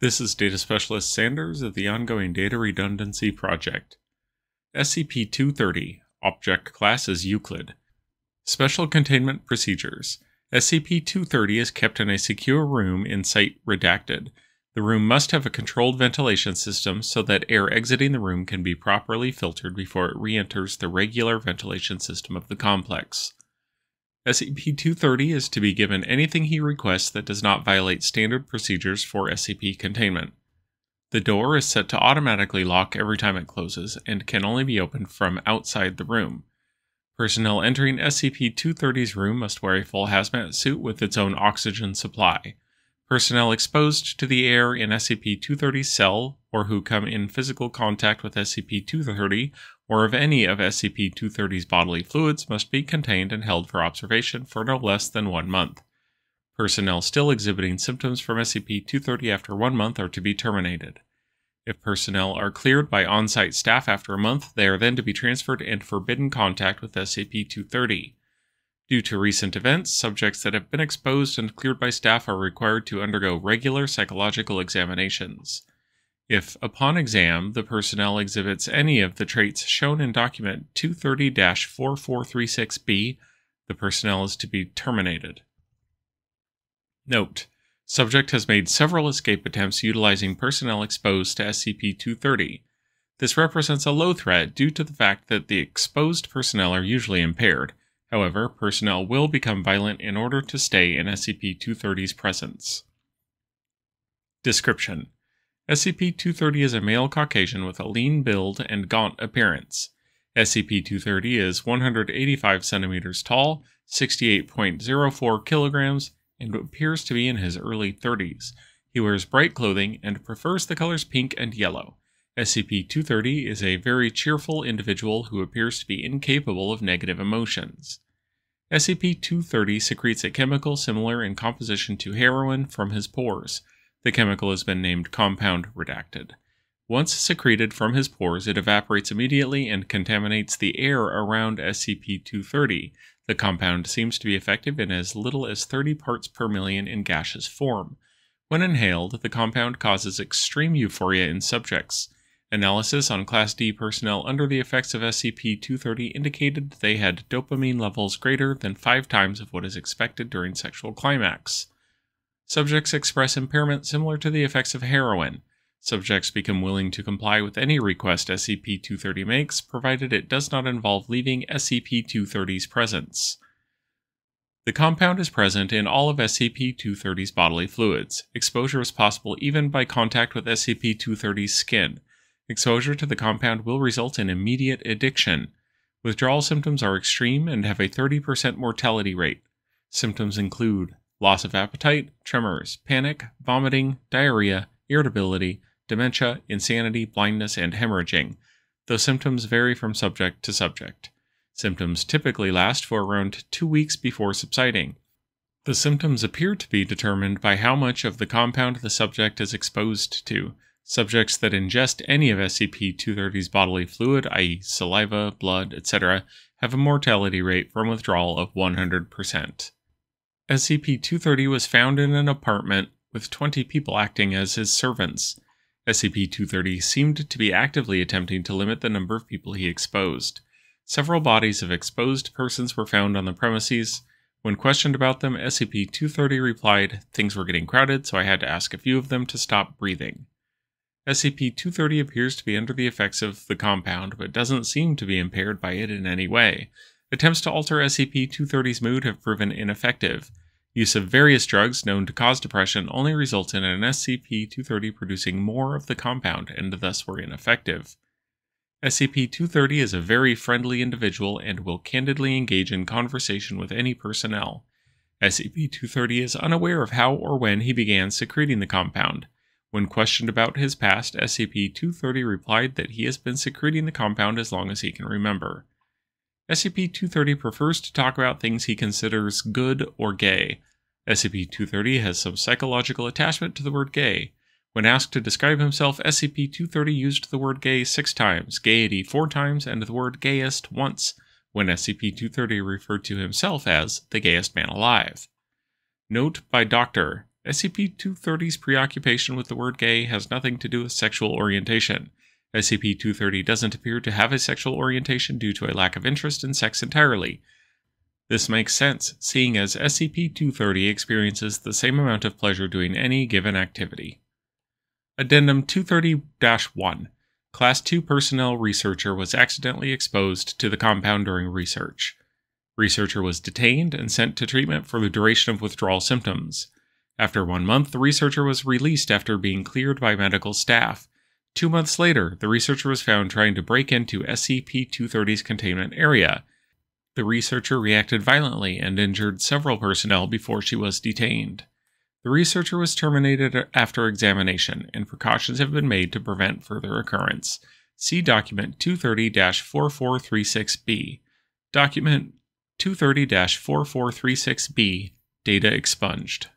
This is Data Specialist Sanders of the ongoing Data Redundancy Project. SCP-230, Object Class is Euclid. Special Containment Procedures SCP-230 is kept in a secure room in Site Redacted. The room must have a controlled ventilation system so that air exiting the room can be properly filtered before it re-enters the regular ventilation system of the complex. SCP-230 is to be given anything he requests that does not violate standard procedures for SCP containment. The door is set to automatically lock every time it closes and can only be opened from outside the room. Personnel entering SCP-230's room must wear a full hazmat suit with its own oxygen supply. Personnel exposed to the air in SCP-230's cell or who come in physical contact with SCP-230 or of any of SCP 230's bodily fluids must be contained and held for observation for no less than one month. Personnel still exhibiting symptoms from SCP 230 after one month are to be terminated. If personnel are cleared by on site staff after a month, they are then to be transferred and forbidden contact with SCP 230. Due to recent events, subjects that have been exposed and cleared by staff are required to undergo regular psychological examinations. If, upon exam, the personnel exhibits any of the traits shown in document 230 4436B, the personnel is to be terminated. Note, subject has made several escape attempts utilizing personnel exposed to SCP-230. This represents a low threat due to the fact that the exposed personnel are usually impaired. However, personnel will become violent in order to stay in SCP-230's presence. Description SCP-230 is a male Caucasian with a lean build and gaunt appearance. SCP-230 is 185 centimeters tall, 68.04 kilograms, and appears to be in his early 30s. He wears bright clothing and prefers the colors pink and yellow. SCP-230 is a very cheerful individual who appears to be incapable of negative emotions. SCP-230 secretes a chemical similar in composition to heroin from his pores. The chemical has been named compound redacted. Once secreted from his pores, it evaporates immediately and contaminates the air around SCP 230. The compound seems to be effective in as little as 30 parts per million in gaseous form. When inhaled, the compound causes extreme euphoria in subjects. Analysis on Class D personnel under the effects of SCP 230 indicated they had dopamine levels greater than five times of what is expected during sexual climax. Subjects express impairment similar to the effects of heroin. Subjects become willing to comply with any request SCP 230 makes, provided it does not involve leaving SCP 230's presence. The compound is present in all of SCP 230's bodily fluids. Exposure is possible even by contact with SCP 230's skin. Exposure to the compound will result in immediate addiction. Withdrawal symptoms are extreme and have a 30% mortality rate. Symptoms include loss of appetite, tremors, panic, vomiting, diarrhea, irritability, dementia, insanity, blindness, and hemorrhaging, though symptoms vary from subject to subject. Symptoms typically last for around two weeks before subsiding. The symptoms appear to be determined by how much of the compound the subject is exposed to. Subjects that ingest any of SCP 230's bodily fluid, i.e., saliva, blood, etc., have a mortality rate from withdrawal of 100%. SCP-230 was found in an apartment with 20 people acting as his servants. SCP-230 seemed to be actively attempting to limit the number of people he exposed. Several bodies of exposed persons were found on the premises. When questioned about them, SCP-230 replied, Things were getting crowded, so I had to ask a few of them to stop breathing. SCP-230 appears to be under the effects of the compound, but doesn't seem to be impaired by it in any way. Attempts to alter SCP-230's mood have proven ineffective. Use of various drugs known to cause depression only results in an SCP-230 producing more of the compound and thus were ineffective. SCP-230 is a very friendly individual and will candidly engage in conversation with any personnel. SCP-230 is unaware of how or when he began secreting the compound. When questioned about his past, SCP-230 replied that he has been secreting the compound as long as he can remember. SCP-230 prefers to talk about things he considers good or gay. SCP-230 has some psychological attachment to the word gay. When asked to describe himself, SCP-230 used the word gay six times, gayety four times, and the word gayest once, when SCP-230 referred to himself as the gayest man alive. Note by Doctor, SCP-230's preoccupation with the word gay has nothing to do with sexual orientation. SCP-230 doesn't appear to have a sexual orientation due to a lack of interest in sex entirely. This makes sense, seeing as SCP-230 experiences the same amount of pleasure doing any given activity. Addendum 230-1 Class 2 personnel researcher was accidentally exposed to the compound during research. Researcher was detained and sent to treatment for the duration of withdrawal symptoms. After one month, the researcher was released after being cleared by medical staff, Two months later, the researcher was found trying to break into SCP 230's containment area. The researcher reacted violently and injured several personnel before she was detained. The researcher was terminated after examination, and precautions have been made to prevent further occurrence. See Document 230 4436B. Document 230 4436B Data expunged.